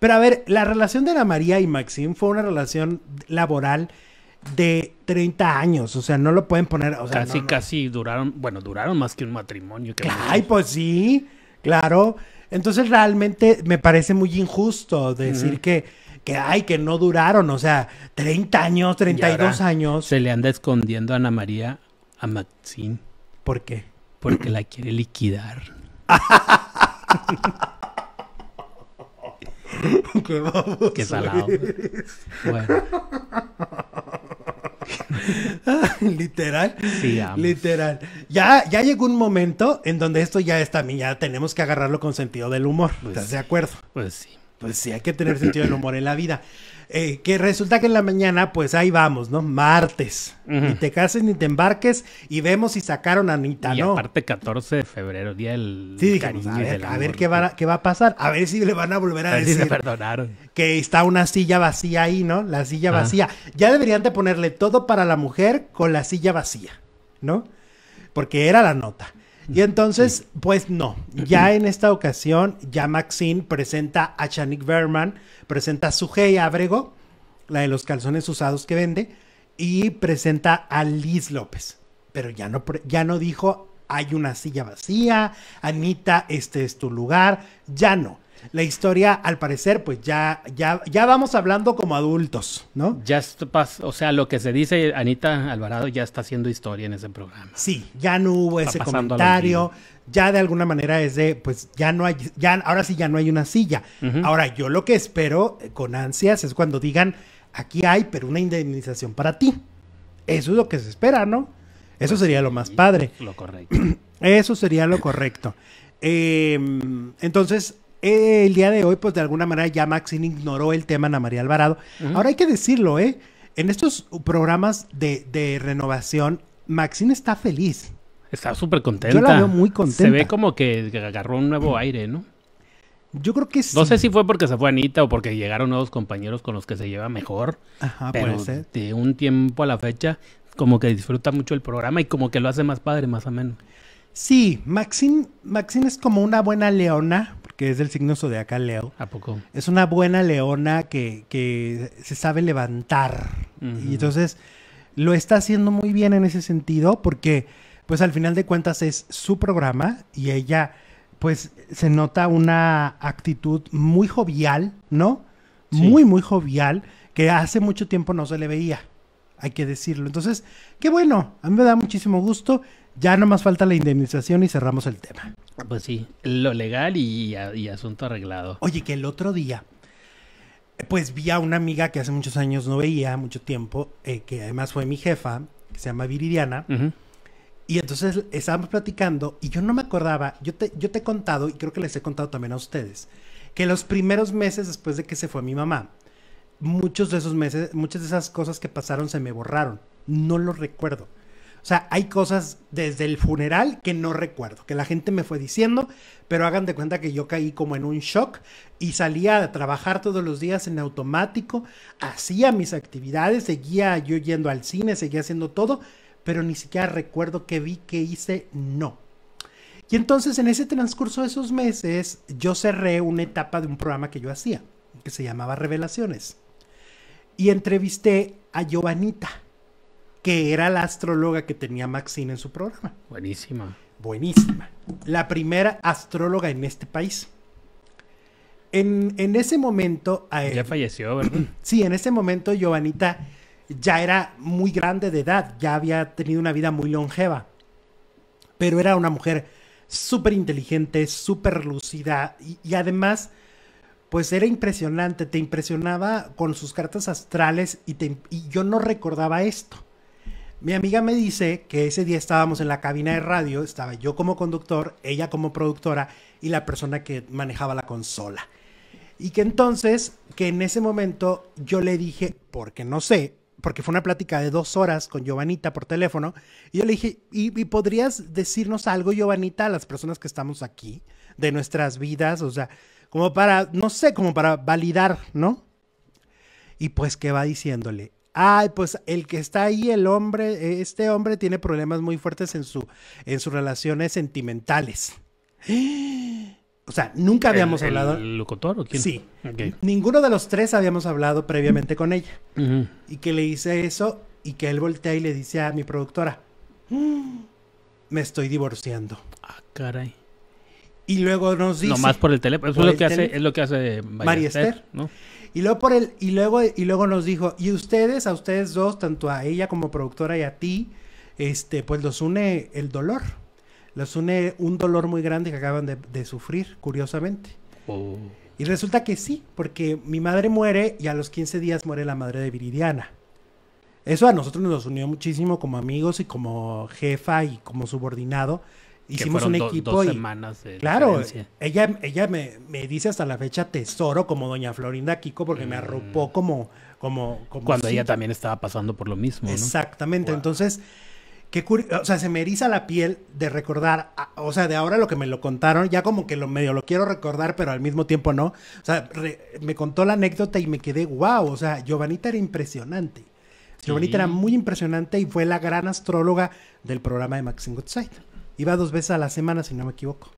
Pero a ver, la relación de Ana María y Maxim fue una relación laboral de 30 años, o sea, no lo pueden poner, casi casi duraron, bueno, duraron más que un matrimonio. Ay, pues sí, claro. Entonces realmente me parece muy injusto decir que, que, ay, que no duraron, o sea, 30 años, 32 años. Se le anda escondiendo a Ana María a Maxine. ¿Por qué? Porque la quiere liquidar. Qué salado. Bueno. literal. literal. Ya, ya llegó un momento en donde esto ya está, ya tenemos que agarrarlo con sentido del humor. Pues ¿Estás de acuerdo? Pues sí pues sí, hay que tener sentido del humor en la vida. Eh, que resulta que en la mañana, pues ahí vamos, ¿no? Martes. Ni te cases ni te embarques y vemos si sacaron a Anita, y ¿no? Aparte, 14 de febrero, día del. Sí, a ver, qué, va a, qué va a pasar. A ver si le van a volver a, decir. perdonaron. Que está una silla vacía ahí, ¿no? La silla ah. vacía. Ya deberían de ponerle todo para la mujer con la silla vacía, ¿no? Porque era la nota. Y entonces, pues no, ya en esta ocasión, ya Maxine presenta a Chanik Berman, presenta a Sugey Abrego, la de los calzones usados que vende, y presenta a Liz López. Pero ya no, ya no dijo, hay una silla vacía, Anita, este es tu lugar, ya no la historia, al parecer, pues ya, ya, ya vamos hablando como adultos, ¿no? Ya o sea, lo que se dice Anita Alvarado ya está haciendo historia en ese programa. Sí, ya no hubo ese comentario, ya de alguna manera es de, pues ya no hay, ya, ahora sí ya no hay una silla. Ahora, yo lo que espero eh, con ansias es cuando digan, aquí hay, pero una indemnización para ti. Eso es lo que se espera, ¿no? Eso pues sería lo más padre. Lo correcto. Eso sería lo correcto. Em, entonces, el día de hoy, pues de alguna manera ya Maxine ignoró el tema Ana María Alvarado. Ahora hay que decirlo, ¿eh? En estos programas de, renovación, Maxine está feliz. Está súper contenta. Yo la veo muy contenta. Se ve como que agarró un nuevo mm. aire, ¿no? Yo creo que sí. No sé si fue porque se fue Anita o porque llegaron nuevos compañeros con los que se lleva mejor. Ajá, pero De un tiempo a la fecha, como que disfruta mucho el programa y como que lo hace más padre, más o menos. Sí, Maxine, es como una buena leona, porque es del signo zodiacal Leo. ¿A poco? Es una buena leona que, que se sabe levantar. Y entonces lo está haciendo muy bien en ese sentido, porque pues al final de cuentas es su programa y ella pues se nota una actitud muy jovial, ¿no? Muy, muy jovial, que hace mucho tiempo no se le veía, hay que decirlo. Entonces, qué bueno, a mí me da muchísimo gusto ya nomás falta la indemnización y cerramos el tema. Pues sí, lo legal y, asunto arreglado. Oye, que el otro día, pues vi a una amiga que hace muchos años no veía, mucho tiempo, eh, que además fue mi jefa, que se llama Viridiana. Y entonces estábamos platicando y yo no me acordaba, yo te, yo te he contado y creo que les he contado también a ustedes, que los primeros meses después de que se fue mi mamá, muchos de esos meses, muchas de esas cosas que pasaron se me borraron, no lo recuerdo. O sea, hay cosas desde el funeral que no recuerdo, que la gente me fue diciendo, pero hagan de cuenta que yo caí como en un shock y salía a trabajar todos los días en automático, hacía mis actividades, seguía yo yendo al cine, seguía haciendo todo, pero ni siquiera recuerdo qué vi, qué hice, no. Y entonces en ese transcurso de esos meses yo cerré una etapa de un programa que yo hacía, que se llamaba Revelaciones. Y entrevisté a Giovanita que era la astróloga que tenía Maxine en su programa. Buenísima. Buenísima. La primera astróloga en este país. En, ese momento... ya falleció, ¿verdad? sí, en ese momento Giovanita ya era muy grande de edad, ya había tenido una vida muy longeva, pero era una mujer súper inteligente, súper lucida y, además pues era impresionante, te impresionaba con sus cartas astrales y, yo no recordaba esto. Mi amiga me dice que ese día estábamos en la cabina de radio, estaba yo como conductor, ella como productora y la persona que manejaba la consola. Y que entonces, que en ese momento yo le dije, porque no sé, porque fue una plática de dos horas con Giovanita por teléfono, y yo le dije, ¿y, podrías decirnos algo, Giovanita, a las personas que estamos aquí, de nuestras vidas? O sea, como para, no sé, como para validar, ¿no? Y pues, ¿qué va diciéndole? Ay, pues el que está ahí, el hombre, este hombre tiene problemas muy fuertes en, su, en sus relaciones sentimentales. O sea, nunca habíamos hablado. ¿El locutor o quién? Sí. Ninguno de los tres habíamos hablado previamente con ella. Y que le hice eso y que él voltea y le dice a mi productora: mm, Me estoy divorciando. Ah, caray. Y luego nos dice. Nomás por el teléfono. es lo, que hace, es lo que hace María Y luego, por el, y, luego, y luego nos dijo, y ustedes, a ustedes dos, tanto a ella como productora y a ti, este, pues los une el dolor. Los une un dolor muy grande que acaban de, sufrir, curiosamente. Oh. Y resulta que sí, porque mi madre muere y a los 15 días muere la madre de Viridiana. Eso a nosotros nos unió muchísimo como amigos y como jefa y como subordinado hicimos un equipo. y semanas claro, ella, ella me, dice hasta la fecha tesoro como doña Florinda Kiko porque me arropó mm. como... como, Cuando ella también estaba pasando por lo mismo. Exactamente, entonces... Qué o sea, se me eriza la piel de recordar, o sea, de ahora lo que me lo contaron, ya como que lo medio lo quiero recordar, pero al mismo tiempo no. O sea, me contó la anécdota y me quedé, wow, o sea, Giovanita era impresionante. Sí. era muy impresionante y fue la gran astróloga del programa de Maxine Goodside. Iba dos veces a la semana, si no me equivoco.